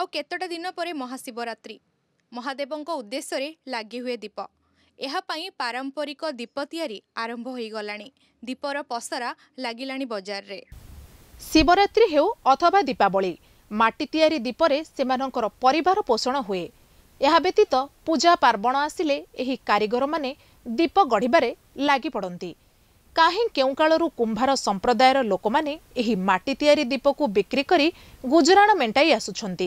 ଆଉ କେତେଟା ଦିନ ପରେ ମହାଶିବରାତ୍ରି ମହାଦେବଙ୍କ ଉଦ୍ଦେଶ୍ୟରେ ଲାଗି ହୁଏ ଦୀପ ଏହା ପାଇଁ ପାରମ୍ପରିକ ଦୀପ ତିଆରି ଆରମ୍ଭ ହୋଇଗଲାଣି ଦୀପର ପସରା ଲାଗିଲାଣି ବଜାରରେ ଶିବରାତ୍ରି ହେଉ ଅଥବା ଦୀପାବଳି ମାଟି ତିଆରି ଦୀପରେ ସେମାନଙ୍କର ପରିବାର ପୋଷଣ ହୁଏ ଏହା ବ୍ୟତୀତ ପୂଜା ପାର୍ବଣ ଆସିଲେ ଏହି କାରିଗରମାନେ ଦୀପ ଗଢ଼ିବାରେ ଲାଗିପଡ଼ନ୍ତି କାହିଁ କେଉଁ କାଳରୁ କୁମ୍ଭାର ସମ୍ପ୍ରଦାୟର ଲୋକମାନେ ଏହି ମାଟି ତିଆରି ଦୀପକୁ ବିକ୍ରି କରି ଗୁଜରାଣ ମେଣ୍ଟାଇ ଆସୁଛନ୍ତି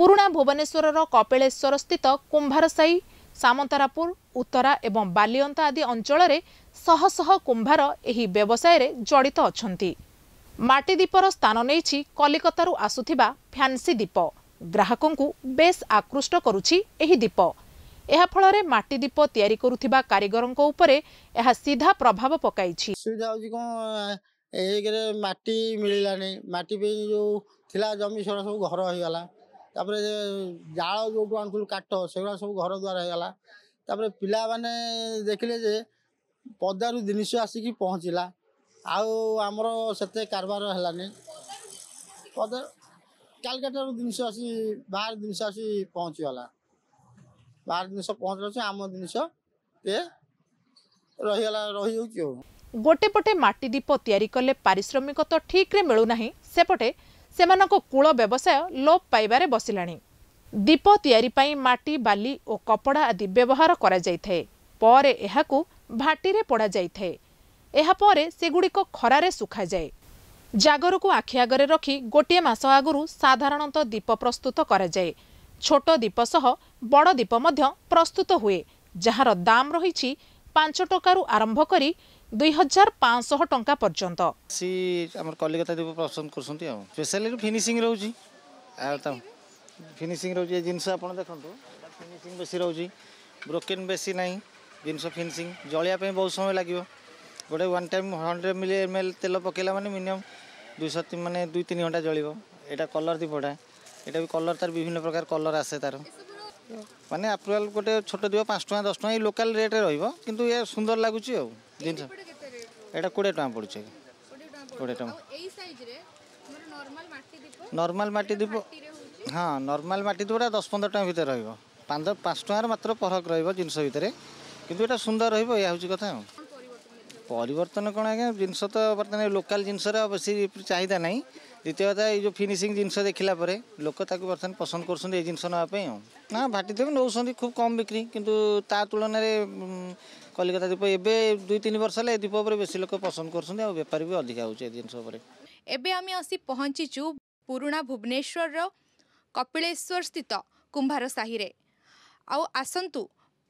ପୁରୁଣା ଭୁବନେଶ୍ୱରର କପିଳେଶ୍ୱର ସ୍ଥିତ କୁମ୍ଭାର ସାହି ସାମନ୍ତରାପୁର ଉତ୍ତରା ଏବଂ ବାଲିଅନ୍ତା ଆଦି ଅଞ୍ଚଳରେ ଶହ ଶହ କୁମ୍ଭାର ଏହି ବ୍ୟବସାୟରେ ଜଡ଼ିତ ଅଛନ୍ତି ମାଟି ଦୀପର ସ୍ଥାନ ନେଇଛି କଲିକତାରୁ ଆସୁଥିବା ଫ୍ୟାନ୍ସି ଦୀପ ଗ୍ରାହକଙ୍କୁ ବେଶ୍ ଆକୃଷ୍ଟ କରୁଛି ଏହି ଦୀପ ଏହାଫଳରେ ମାଟି ଦୀପ ତିଆରି କରୁଥିବା କାରିଗରଙ୍କ ଉପରେ ଏହା ସିଧା ପ୍ରଭାବ ପକାଇଛି ସୁବିଧା ହେଉଛି କ'ଣ ଏକରେ ମାଟି ମିଳିଲାନି ମାଟି ପାଇଁ ଯେଉଁ ଥିଲା ଜମି ସେଗୁଡ଼ା ସବୁ ଘର ହେଇଗଲା ତାପରେ ଜାଳ ଯେଉଁଠୁ ଆଣୁଥିଲୁ କାଠ ସେଗୁଡ଼ା ସବୁ ଘର ଦ୍ୱାର ହେଇଗଲା ତାପରେ ପିଲାମାନେ ଦେଖିଲେ ଯେ ପଦାରୁ ଜିନିଷ ଆସିକି ପହଞ୍ଚିଲା ଆଉ ଆମର ସେତେ କାରବାର ହେଲାନି ପଦା କାଲକାଟାରୁ ଜିନିଷ ଆସି ବାହାର ଜିନିଷ ଆସି ପହଞ୍ଚିଗଲା ବାହାର ଜିନିଷ ପହଞ୍ଚୁଛି ଆମ ଜିନିଷ ରହିଗଲା ରହିଯାଉଛି ଆଉ ଗୋଟେ ପଟେ ମାଟି ଦୀପ ତିଆରି କଲେ ପାରିଶ୍ରମିକ ତ ଠିକରେ ମିଳୁନାହିଁ ସେପଟେ ସେମାନଙ୍କ କୂଳ ବ୍ୟବସାୟ ଲୋପ ପାଇବାରେ ବସିଲାଣି ଦୀପ ତିଆରି ପାଇଁ ମାଟି ବାଲି ଓ କପଡ଼ା ଆଦି ବ୍ୟବହାର କରାଯାଇଥାଏ ପରେ ଏହାକୁ ଭାଟିରେ ପଡ଼ାଯାଇଥାଏ ଏହାପରେ ସେଗୁଡ଼ିକ ଖରାରେ ଶୁଖାଯାଏ ଜାଗରକୁ ଆଖି ଆଗରେ ରଖି ଗୋଟିଏ ମାସ ଆଗରୁ ସାଧାରଣତଃ ଦୀପ ପ୍ରସ୍ତୁତ କରାଯାଏ ଛୋଟ ଦୀପ ସହ ବଡ଼ ଦୀପ ମଧ୍ୟ ପ୍ରସ୍ତୁତ ହୁଏ ଯାହାର ଦାମ୍ ରହିଛି ପାଞ୍ଚ ଟଙ୍କାରୁ ଆରମ୍ଭ କରି ଦୁଇ ହଜାର ପାଞ୍ଚଶହ ଟଙ୍କା ପର୍ଯ୍ୟନ୍ତ ସେ ଆମର କଲିକତା ଦୀପ ପସନ୍ଦ କରୁଛନ୍ତି ଆଉ ସ୍ପେଶାଲି ଫିନିସିଂ ରହୁଛି ଫିନିସିଂ ରହୁଛି ଏ ଜିନିଷ ଆପଣ ଦେଖନ୍ତୁ ଫିନିସିଂ ବେଶୀ ରହୁଛି ବ୍ରୋକେନ୍ ବେଶୀ ନାହିଁ ଜିନିଷ ଫିନିସିଂ ଜଳିବା ପାଇଁ ବହୁତ ସମୟ ଲାଗିବ ଗୋଟେ one time hundred milli M L ତେଲ ପକାଇଲା ମାନେ ମିନିମମ୍ ଦୁଇଶହ ମାନେ ଦୁଇ ତିନି ଘଣ୍ଟା ଜଳିବ ଏଇଟା କଲର୍ ଦୀପଟା এটা ବି କଲର୍ ତାର ବିଭିନ୍ନ ପ୍ରକାର କଲର୍ ଆସେ ତାର ମାନେ ଆପ୍ରୁଆଲ୍ ଗୋଟେ ଛୋଟ ଦିବ ପାଞ୍ଚ ଟଙ୍କା ଦଶ ଟଙ୍କା ଏଇ ଲୋକାଲ୍ ରେଟ୍ରେ ରହିବ କିନ୍ତୁ ଏ ସୁନ୍ଦର ଲାଗୁଛି ଆଉ ଜିନିଷ ଏଇଟା କୋଡ଼ିଏ ଟଙ୍କା ପଡ଼ୁଛି କୋଡ଼ିଏ ଟଙ୍କା ନର୍ମାଲ୍ ମାଟି ଦୀପ ହଁ ନର୍ମାଲ୍ ମାଟି ଦୀପଟା ଦଶ ପନ୍ଦର ଟଙ୍କା ଭିତରେ ରହିବ ପାଞ୍ଚ ପାଞ୍ଚ ଟଙ୍କାର ମାତ୍ର ଫରକ ରହିବ ଜିନିଷ ଭିତରେ କିନ୍ତୁ ଏଇଟା ସୁନ୍ଦର ରହିବ ଏହା ହେଉଛି କଥା ଆଉ ପରିବର୍ତ୍ତନ କ'ଣ ଆଜ୍ଞା ଜିନିଷ ତ ବର୍ତ୍ତମାନ ଲୋକାଲ୍ ଜିନିଷର ବେଶୀ ଚାହିଦା ନାହିଁ দ্বিতীয় কথা এই যে ফিনিশিং জিনিস দেখিলা পরে লোক তাকে বর্তমানে পছন্দ করছেন এই জিনিস নেওয়া আও না ভাটি দেবে নেছেন খুব কম বিক্রি কিন্তু তা তুলনায় কলিকতা দ্বীপ এবে দুই তিন বর্ষ হলে এই দ্বীপ উপরে বেশি লোক পছন্দ করছেন আর বেপার বি অধিকা হচ্ছে এই জিনিস উপরে এবে আমি আসি পৌঁছিছু পুরোনা ভুবনেশ্বর কপিলেশ্বর স্থিত কুম্ভার সাহিরে আউ আসন্তু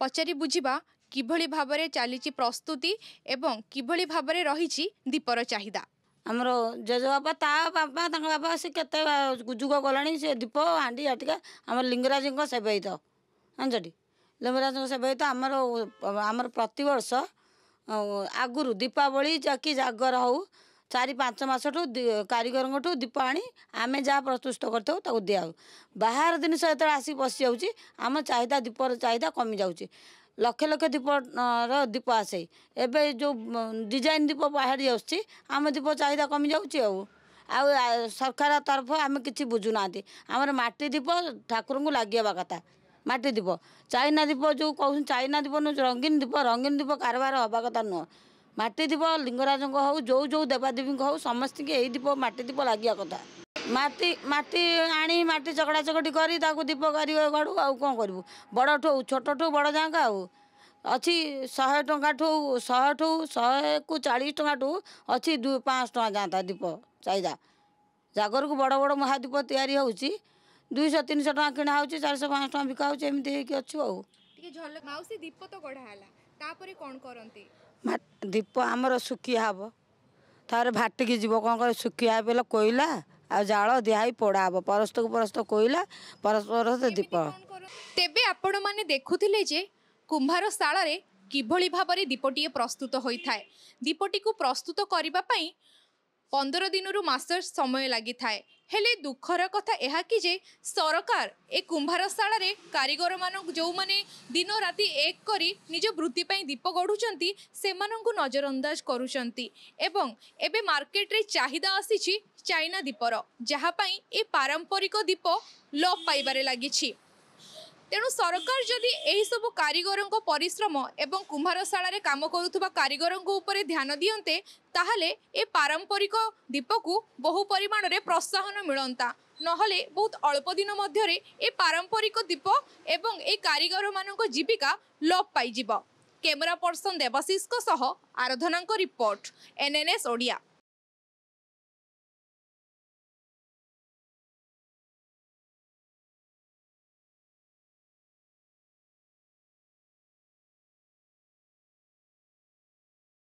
পচারি বুঝিবা কিভাবে ভাবে চালিছি প্রস্তুতি এবং কিভাবে ভাবে রয়েছে দ্বীপর চাহিদা ଆମର ଜେଜେବାପା ତା ବାପା ତାଙ୍କ ବାପା ସେ କେତେ ଯୁଗ ଗଲାଣି ସେ ଦୀପ ହାଣ୍ଡି ଆଟିକା ଆମର ଲିଙ୍ଗରାଜଙ୍କ ସେବାୟତ ଜାଣିଛଟି ଲିଙ୍ଗରାଜଙ୍କ ସେବାୟତ ଆମର ଆମର ପ୍ରତିବର୍ଷ ଆଗରୁ ଦୀପାବଳି କି ଜାଗର ହଉ ଚାରି ପାଞ୍ଚ ମାସଠୁ କାରିଗରଙ୍କଠୁ ଦୀପ ଆଣି ଆମେ ଯାହା ପ୍ରସ୍ତୁତ କରିଥାଉ ତାକୁ ଦିଆହେଉ ବାହାର ଜିନିଷ ଯେତେବେଳେ ଆସିକି ବସିଯାଉଛି ଆମ ଚାହିଦା ଦୀପର ଚାହିଦା କମିଯାଉଛି ଲକ୍ଷ ଲକ୍ଷ ଦୀପର ଦୀପ ଆସେ ଏବେ ଯେଉଁ ଡିଜାଇନ୍ ଦୀପ ବାହାରି ଆସୁଛି ଆମ ଦୀପ ଚାହିଦା କମିଯାଉଛି ଆଉ ଆଉ ସରକାର ତରଫ ଆମେ କିଛି ବୁଝୁନାହାନ୍ତି ଆମର ମାଟି ଦୀପ ଠାକୁରଙ୍କୁ ଲାଗିବା କଥା ମାଟି ଦୀପ ଚାଇନା ଦୀପ ଯେଉଁ କହୁଛନ୍ତି ଚାଇନା ଦୀପ ନୁହଁ ରଙ୍ଗୀନ ଦୀପ ରଙ୍ଗୀନ ଦୀପ କାରବାର ହେବା କଥା ନୁହଁ ମାଟି ଦୀପ ଲିଙ୍ଗରାଜଙ୍କ ହେଉ ଯେଉଁ ଯେଉଁ ଦେବାଦେବୀଙ୍କ ହେଉ ସମସ୍ତଙ୍କୁ ଏଇ ଦୀପ ମାଟି ଦୀପ ଲାଗିବା କଥା ମାଟି ମାଟି ଆଣି ମାଟି ଚକଡ଼ା ଚକଟି କରି ତାକୁ ଦୀପ କରିବ ଗଡ଼ୁ ଆଉ କ'ଣ କରିବୁ ବଡ଼ଠୁ ଛୋଟଠୁ ବଡ଼ ଯାଙ୍କ ଆଉ ଅଛି ଶହେ ଟଙ୍କାଠୁ ଶହେଠୁ ଶହେକୁ ଚାଳିଶ ଟଙ୍କାଠୁ ଅଛି ଦୁଇ ପାଞ୍ଚଶହ ଟଙ୍କା ଯାଆନ୍ତା ଦୀପ ଚାହିଦା ଜାଗରକୁ ବଡ଼ ବଡ଼ ମହାଦୀପ ତିଆରି ହେଉଛି ଦୁଇଶହ ତିନିଶହ ଟଙ୍କା କିଣା ହେଉଛି ଚାରିଶହ ପାଞ୍ଚଶହ ଟଙ୍କା ବିକା ହେଉଛି ଏମିତି ହେଇକି ଅଛୁ ଆଉ ଟିକେ ଝଲ ମାଉସୀ ଦୀପ ତ ଗଢ଼ା ହେଲା ତାପରେ କ'ଣ କରନ୍ତି ଦୀପ ଆମର ଶୁଖିଆ ହେବ ତାପରେ ଭାଟିକି ଯିବ କ'ଣ କରେ ଶୁଖିଆ ବୋଲେ କୋଇଲା ଆଉ ଜାଳ ଦିଆହୋଇ ପୋଡ଼ା ହେବ ପରସ୍ତକୁ ପରସ୍ତ କୋଇଲା ପରସ୍ପର ଦୀପ ତେବେ ଆପଣମାନେ ଦେଖୁଥିଲେ ଯେ କୁମ୍ଭାର ଶାଳରେ କିଭଳି ଭାବରେ ଦୀପଟିଏ ପ୍ରସ୍ତୁତ ହୋଇଥାଏ ଦୀପଟିକୁ ପ୍ରସ୍ତୁତ କରିବା ପାଇଁ ପନ୍ଦର ଦିନରୁ ମାସ ସମୟ ଲାଗିଥାଏ ହେଲେ ଦୁଃଖର କଥା ଏହାକି ଯେ ସରକାର ଏ କୁମ୍ଭାରଶାଳାରେ କାରିଗରମାନଙ୍କୁ ଯେଉଁମାନେ ଦିନ ରାତି ଏକ କରି ନିଜ ବୃତ୍ତି ପାଇଁ ଦୀପ ଗଢ଼ୁଛନ୍ତି ସେମାନଙ୍କୁ ନଜରଅନ୍ଦାଜ କରୁଛନ୍ତି ଏବଂ ଏବେ ମାର୍କେଟରେ ଚାହିଦା ଆସିଛି ଚାଇନା ଦୀପର ଯାହା ପାଇଁ ଏ ପାରମ୍ପରିକ ଦୀପ ଲୋପ ପାଇବାରେ ଲାଗିଛି ତେଣୁ ସରକାର ଯଦି ଏହିସବୁ କାରିଗରଙ୍କ ପରିଶ୍ରମ ଏବଂ କୁମ୍ଭାରଶାଳାରେ କାମ କରୁଥିବା କାରିଗରଙ୍କ ଉପରେ ଧ୍ୟାନ ଦିଅନ୍ତେ ତାହେଲେ ଏ ପାରମ୍ପରିକ ଦୀପକୁ ବହୁ ପରିମାଣରେ ପ୍ରୋତ୍ସାହନ ମିଳନ୍ତା নহলে বহুত অল্প দিন মধ্যে এই পারম্পরিক দ্বীপ এবং এই কারিগর মানক জীবিকা লোপ পাইযিব ক্যামেরা পর্সন দেবাশিষক সহ আরাধনা রিপোর্ট এনএনএস ওড়িয়া